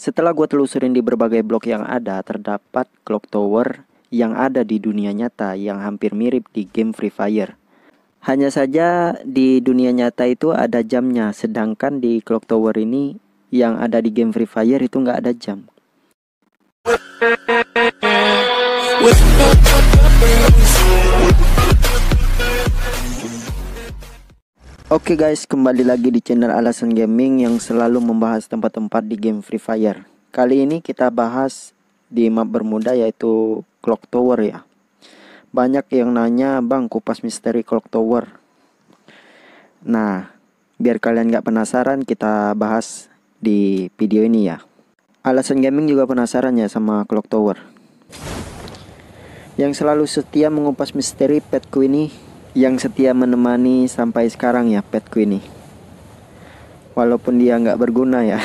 Setelah gue telusurin di berbagai blok yang ada, terdapat clock tower yang ada di dunia nyata yang hampir mirip di game Free Fire. Hanya saja di dunia nyata itu ada jamnya, sedangkan di clock tower ini yang ada di game Free Fire itu nggak ada jam. Oke okay guys, kembali lagi di channel Alasan Gaming yang selalu membahas tempat-tempat di game Free Fire. Kali ini kita bahas di map bermuda yaitu Clock Tower ya. Banyak yang nanya, "Bang, kupas misteri Clock Tower." Nah, biar kalian gak penasaran, kita bahas di video ini ya. Alasan Gaming juga penasaran ya sama Clock Tower. Yang selalu setia mengupas misteri Petku ini yang setia menemani sampai sekarang ya petku ini walaupun dia nggak berguna ya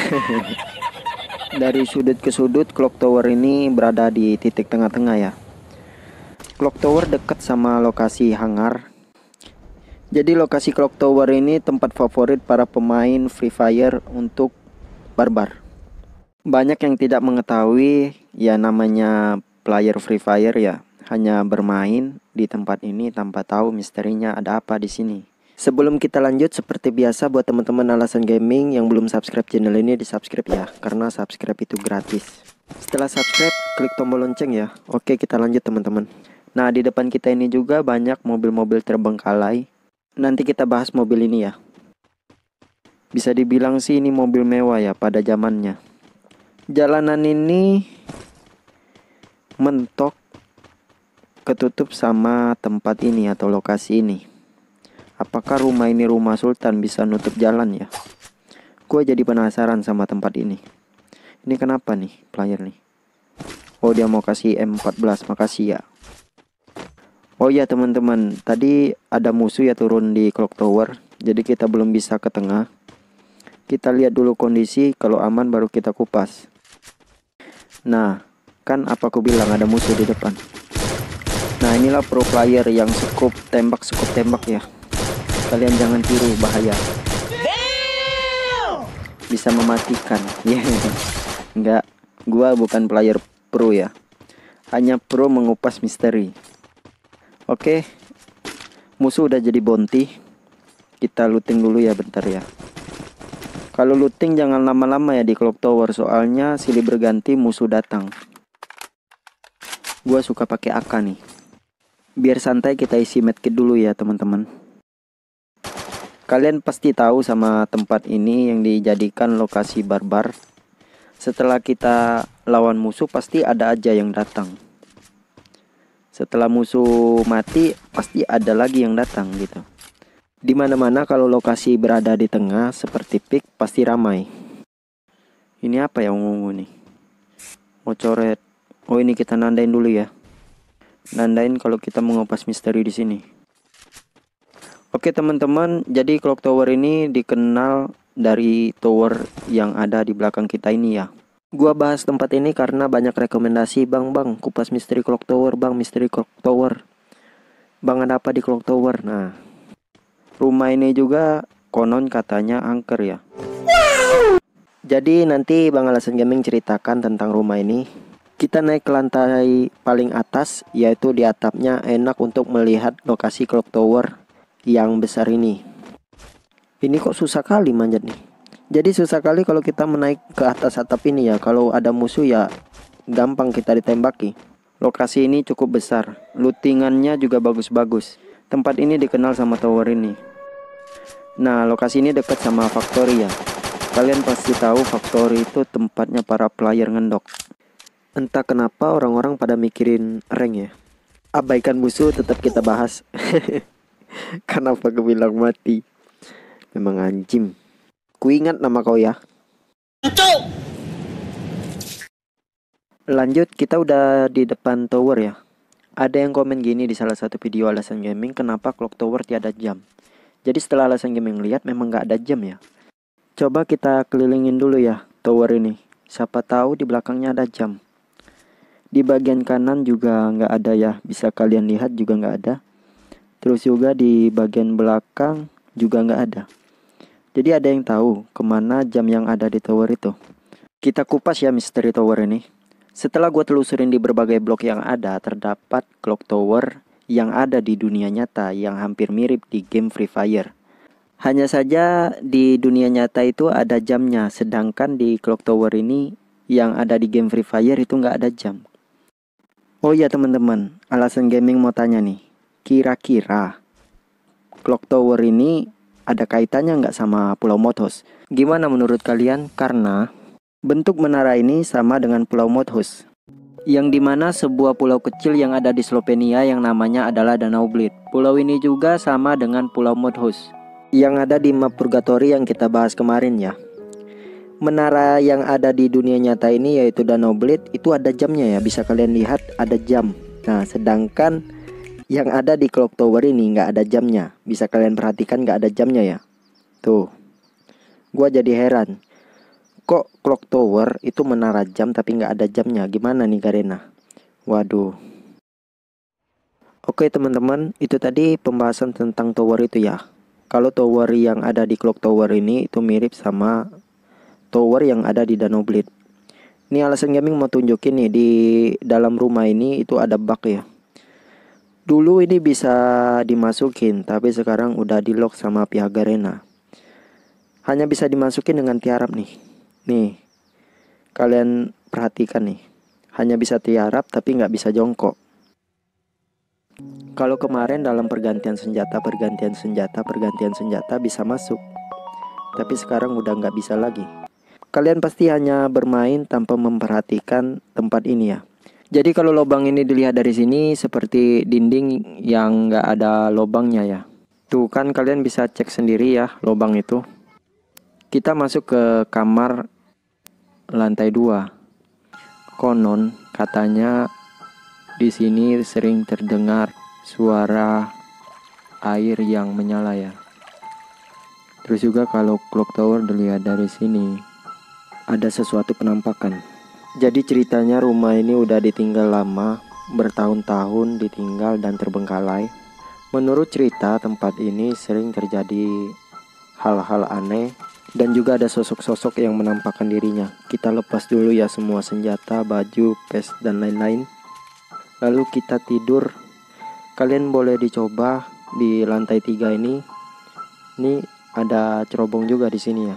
dari sudut ke sudut clock tower ini berada di titik tengah-tengah ya clock tower dekat sama lokasi hangar jadi lokasi clock tower ini tempat favorit para pemain free fire untuk barbar banyak yang tidak mengetahui ya namanya player free fire ya hanya bermain di tempat ini tanpa tahu misterinya ada apa di sini. Sebelum kita lanjut, seperti biasa buat teman-teman alasan gaming yang belum subscribe channel ini di subscribe ya, karena subscribe itu gratis. Setelah subscribe, klik tombol lonceng ya. Oke, kita lanjut teman-teman. Nah, di depan kita ini juga banyak mobil-mobil terbengkalai. Nanti kita bahas mobil ini ya. Bisa dibilang sih ini mobil mewah ya pada zamannya. Jalanan ini mentok ketutup sama tempat ini atau lokasi ini. Apakah rumah ini rumah sultan bisa nutup jalan ya? Gue jadi penasaran sama tempat ini. Ini kenapa nih player nih? Oh dia mau kasih M14 makasih ya. Oh ya teman-teman, tadi ada musuh ya turun di clock tower, jadi kita belum bisa ke tengah. Kita lihat dulu kondisi, kalau aman baru kita kupas. Nah, kan apa aku bilang ada musuh di depan nah inilah pro player yang cukup tembak cukup tembak ya kalian jangan tiru bahaya bisa mematikan ya yeah. enggak gua bukan player pro ya hanya pro mengupas misteri oke musuh udah jadi bonti kita looting dulu ya bentar ya kalau looting jangan lama-lama ya di clock tower soalnya silih berganti musuh datang gua suka pakai AK nih biar santai kita isi medkit dulu ya teman-teman kalian pasti tahu sama tempat ini yang dijadikan lokasi barbar setelah kita lawan musuh pasti ada aja yang datang setelah musuh mati pasti ada lagi yang datang gitu dimana-mana kalau lokasi berada di tengah seperti pick pasti ramai ini apa yang ungu-ungu nih mau coret oh ini kita nandain dulu ya nandain kalau kita mengupas misteri di sini. Oke teman-teman, jadi clock tower ini dikenal dari tower yang ada di belakang kita ini ya. Gua bahas tempat ini karena banyak rekomendasi bang bang kupas misteri clock tower bang misteri clock tower. Bang ada apa di clock tower? Nah, rumah ini juga konon katanya angker ya. Jadi nanti Bang Alasan Gaming ceritakan tentang rumah ini kita naik ke lantai paling atas, yaitu di atapnya enak untuk melihat lokasi clock tower yang besar ini. Ini kok susah kali manjat nih. Jadi susah kali kalau kita menaik ke atas atap ini ya. Kalau ada musuh ya gampang kita ditembaki. Lokasi ini cukup besar, lootingannya juga bagus-bagus. Tempat ini dikenal sama tower ini. Nah, lokasi ini dekat sama factory ya. Kalian pasti tahu factory itu tempatnya para player ngendok. Entah kenapa orang-orang pada mikirin reng ya. Abaikan musuh tetap kita bahas. kenapa gue bilang mati? Memang anjim. Ku ingat nama kau ya. Lanjut, kita udah di depan tower ya. Ada yang komen gini di salah satu video alasan gaming kenapa clock tower tiada jam. Jadi setelah alasan gaming lihat memang gak ada jam ya. Coba kita kelilingin dulu ya tower ini. Siapa tahu di belakangnya ada jam di bagian kanan juga nggak ada ya bisa kalian lihat juga nggak ada terus juga di bagian belakang juga nggak ada jadi ada yang tahu kemana jam yang ada di tower itu kita kupas ya misteri tower ini setelah gue telusurin di berbagai blok yang ada terdapat clock tower yang ada di dunia nyata yang hampir mirip di game Free Fire hanya saja di dunia nyata itu ada jamnya sedangkan di clock tower ini yang ada di game Free Fire itu nggak ada jam. Oh iya teman-teman, alasan gaming mau tanya nih. Kira-kira Clock Tower ini ada kaitannya nggak sama Pulau Mothos? Gimana menurut kalian? Karena bentuk menara ini sama dengan Pulau Mothos. Yang dimana sebuah pulau kecil yang ada di Slovenia yang namanya adalah Danau Blit. Pulau ini juga sama dengan Pulau Mothos. Yang ada di map Purgatory yang kita bahas kemarin ya menara yang ada di dunia nyata ini yaitu Danau Blit itu ada jamnya ya bisa kalian lihat ada jam nah sedangkan yang ada di clock tower ini nggak ada jamnya bisa kalian perhatikan nggak ada jamnya ya tuh gua jadi heran kok clock tower itu menara jam tapi nggak ada jamnya gimana nih Karena waduh Oke teman-teman, itu tadi pembahasan tentang tower itu ya. Kalau tower yang ada di clock tower ini itu mirip sama tower yang ada di Danau Blit. Ini alasan gaming mau tunjukin nih di dalam rumah ini itu ada bug ya. Dulu ini bisa dimasukin tapi sekarang udah di lock sama pihak Garena. Hanya bisa dimasukin dengan tiarap nih. Nih. Kalian perhatikan nih. Hanya bisa tiarap tapi nggak bisa jongkok. Kalau kemarin dalam pergantian senjata, pergantian senjata, pergantian senjata bisa masuk. Tapi sekarang udah nggak bisa lagi. Kalian pasti hanya bermain tanpa memperhatikan tempat ini ya. Jadi kalau lubang ini dilihat dari sini seperti dinding yang nggak ada lubangnya ya. Tuh kan kalian bisa cek sendiri ya lubang itu. Kita masuk ke kamar lantai 2. Konon katanya di sini sering terdengar suara air yang menyala ya. Terus juga kalau clock tower dilihat dari sini, ada sesuatu penampakan. Jadi ceritanya rumah ini udah ditinggal lama, bertahun-tahun ditinggal dan terbengkalai. Menurut cerita, tempat ini sering terjadi hal-hal aneh dan juga ada sosok-sosok yang menampakkan dirinya. Kita lepas dulu ya semua senjata, baju, pes, dan lain-lain. Lalu kita tidur. Kalian boleh dicoba di lantai tiga ini. Ini ada cerobong juga di sini ya.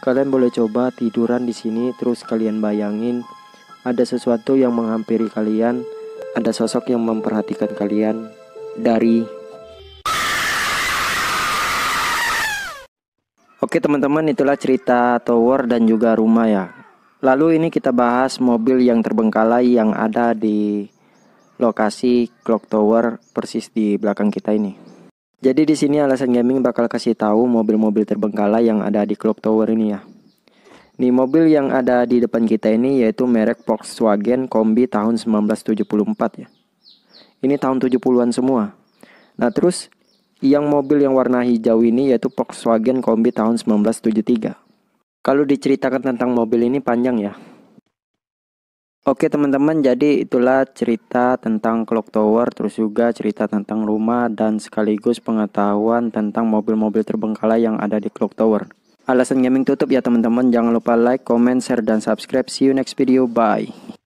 Kalian boleh coba tiduran di sini terus kalian bayangin ada sesuatu yang menghampiri kalian, ada sosok yang memperhatikan kalian dari Oke teman-teman itulah cerita tower dan juga rumah ya. Lalu ini kita bahas mobil yang terbengkalai yang ada di lokasi clock tower persis di belakang kita ini. Jadi di sini alasan gaming bakal kasih tahu mobil-mobil terbengkalai yang ada di clock tower ini ya. Nih mobil yang ada di depan kita ini yaitu merek Volkswagen Kombi tahun 1974 ya. Ini tahun 70-an semua. Nah terus yang mobil yang warna hijau ini yaitu Volkswagen Kombi tahun 1973. Kalau diceritakan tentang mobil ini panjang ya, Oke teman-teman, jadi itulah cerita tentang clock tower, terus juga cerita tentang rumah dan sekaligus pengetahuan tentang mobil-mobil terbengkalai yang ada di clock tower. Alasan gaming tutup ya teman-teman, jangan lupa like, comment, share, dan subscribe. See you next video, bye.